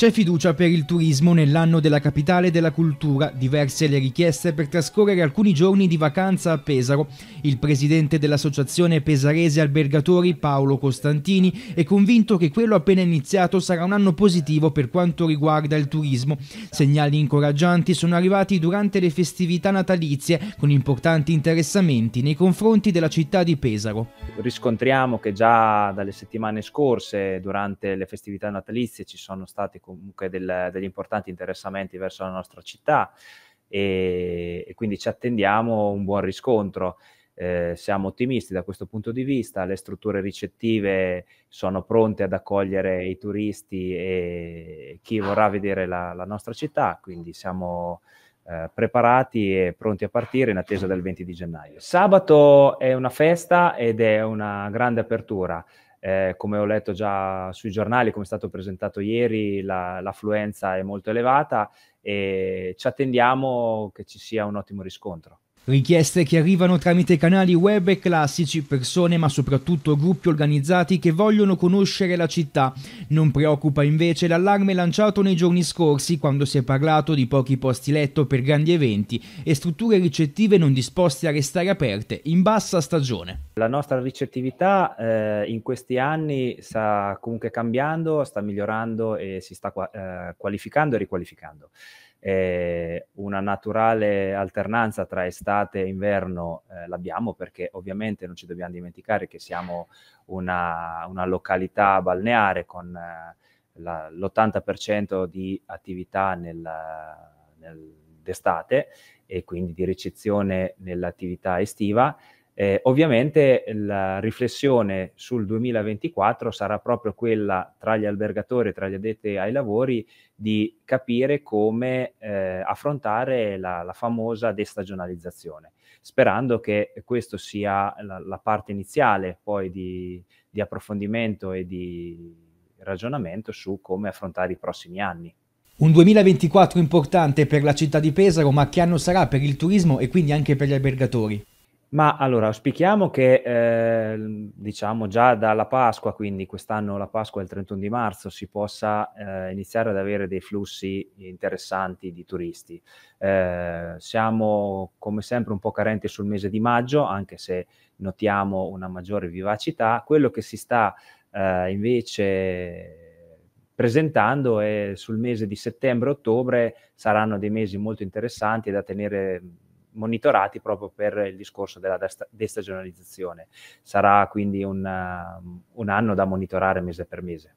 C'è fiducia per il turismo nell'anno della capitale della cultura, diverse le richieste per trascorrere alcuni giorni di vacanza a Pesaro. Il presidente dell'associazione pesarese albergatori Paolo Costantini è convinto che quello appena iniziato sarà un anno positivo per quanto riguarda il turismo. Segnali incoraggianti sono arrivati durante le festività natalizie con importanti interessamenti nei confronti della città di Pesaro. Riscontriamo che già dalle settimane scorse durante le festività natalizie ci sono state comunque del, degli importanti interessamenti verso la nostra città e, e quindi ci attendiamo un buon riscontro. Eh, siamo ottimisti da questo punto di vista, le strutture ricettive sono pronte ad accogliere i turisti e chi vorrà vedere la, la nostra città, quindi siamo eh, preparati e pronti a partire in attesa del 20 di gennaio. Sabato è una festa ed è una grande apertura eh, come ho letto già sui giornali, come è stato presentato ieri, la, l'affluenza è molto elevata e ci attendiamo che ci sia un ottimo riscontro. Richieste che arrivano tramite canali web e classici, persone ma soprattutto gruppi organizzati che vogliono conoscere la città. Non preoccupa invece l'allarme lanciato nei giorni scorsi quando si è parlato di pochi posti letto per grandi eventi e strutture ricettive non disposte a restare aperte in bassa stagione. La nostra ricettività eh, in questi anni sta comunque cambiando, sta migliorando e si sta eh, qualificando e riqualificando eh, una naturale alternanza tra estate e inverno eh, l'abbiamo perché ovviamente non ci dobbiamo dimenticare che siamo una, una località balneare con eh, la, l'80% di attività nel, nel, d'estate e quindi di ricezione nell'attività estiva eh, ovviamente la riflessione sul 2024 sarà proprio quella tra gli albergatori e tra gli addetti ai lavori di capire come eh, affrontare la, la, famosa destagionalizzazione, sperando che questa sia la, la, parte iniziale poi di, di approfondimento e di ragionamento su come affrontare i prossimi anni. Un 2024 importante per la città di Pesaro, ma che anno sarà per il turismo e quindi anche per gli albergatori? Ma allora, auspichiamo che, eh, diciamo, già dalla Pasqua, quindi quest'anno la Pasqua è il 31 di marzo, si possa eh, iniziare ad avere dei flussi interessanti di turisti. Eh, siamo, come sempre, un po' carenti sul mese di maggio, anche se notiamo una maggiore vivacità. Quello che si sta eh, invece presentando è sul mese di settembre-ottobre, saranno dei mesi molto interessanti da tenere monitorati proprio per il discorso della destagionalizzazione. Sarà quindi un, um, un anno da monitorare mese per mese.